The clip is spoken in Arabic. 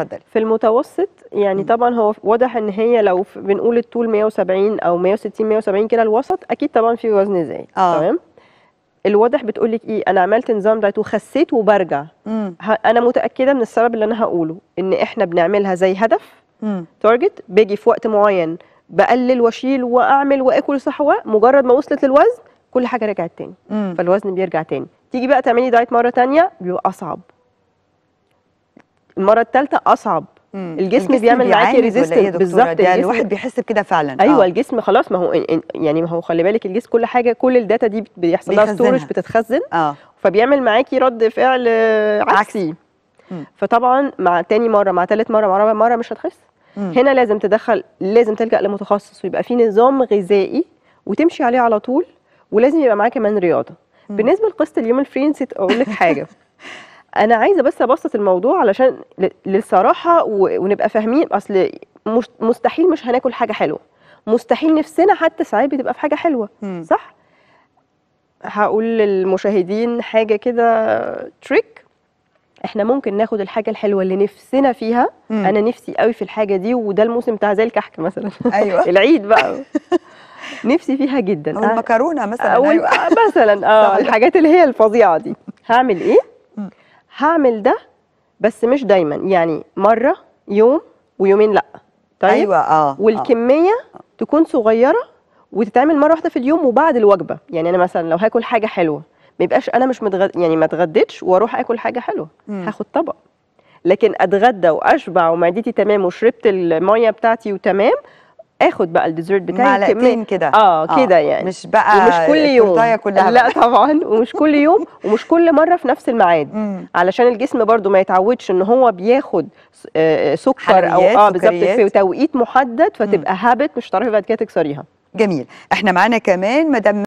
اتفضلي في المتوسط يعني طبعا هو واضح ان هي لو بنقول الطول 170 او 160 170 كده الوسط اكيد طبعا في وزن زايد آه. تمام الواضح بتقول لك ايه انا عملت نظام دايت وخسيت وبرجع مم. انا متاكده من السبب اللي انا هقوله ان احنا بنعملها زي هدف تارجت باجي في وقت معين بقلل واشيل واعمل واكل صحوه مجرد ما وصلت للوزن كل حاجه رجعت تاني مم. فالوزن بيرجع تاني تيجي بقى تعملي دايت مره تانية بيبقى اصعب المره الثالثه اصعب الجسم, الجسم بيعمل معاكي إيه ريزيستنت بالظبط يعني الواحد بيحس بكده فعلا ايوه آه. الجسم خلاص ما هو يعني ما هو خلي بالك الجسم كل حاجه كل الداتا دي بيحصل لها ستورج بتتخزن اه فبيعمل معاكي رد فعل عكسي مم. فطبعا مع تاني مره مع ثالث مره مع رابع مره مش هتخس مم. هنا لازم تدخل لازم تلجا لمتخصص ويبقى في نظام غذائي وتمشي عليه على طول ولازم يبقى معاك كمان رياضه مم. بالنسبه لقصه اليوم الفري نسيت اقول لك حاجه انا عايزه بس ابسط الموضوع علشان للصراحه ونبقى فاهمين اصل مستحيل مش هناكل حاجه حلوه مستحيل نفسنا حتى ساعات بتبقى في حاجه حلوه صح هقول للمشاهدين حاجه كده تريك احنا ممكن ناخد الحاجه الحلوه اللي نفسنا فيها مم. انا نفسي قوي في الحاجه دي وده الموسم بتاع زي الكحك مثلا ايوه العيد بقى نفسي فيها جدا او المكرونه مثلا أو أيوة. مثلا اه الحاجات اللي هي الفظيعه دي هعمل ايه هعمل ده بس مش دايما يعني مره يوم ويومين لا طيب ايوه اه, آه. والكميه آه. تكون صغيره وتتعمل مره واحده في اليوم وبعد الوجبه يعني انا مثلا لو هاكل حاجه حلوه ما يبقاش انا مش متغد يعني ما اتغديتش واروح اكل حاجه حلوه هاخد طبق لكن اتغدى واشبع ومعدتي تمام وشربت الميه بتاعتي وتمام اخد بقى الديزرت بتاعي معلقتين كده اه, آه، كده آه. يعني مش بقى ومش كل يوم كلها لا طبعا ومش كل يوم ومش كل مره في نفس الميعاد علشان الجسم برده ما يتعودش ان هو بياخد آه، آه، سكر او اه بالظبط في توقيت محدد فتبقى هابت مش هتعرفي بعد كده تكسريها جميل احنا معانا كمان مدام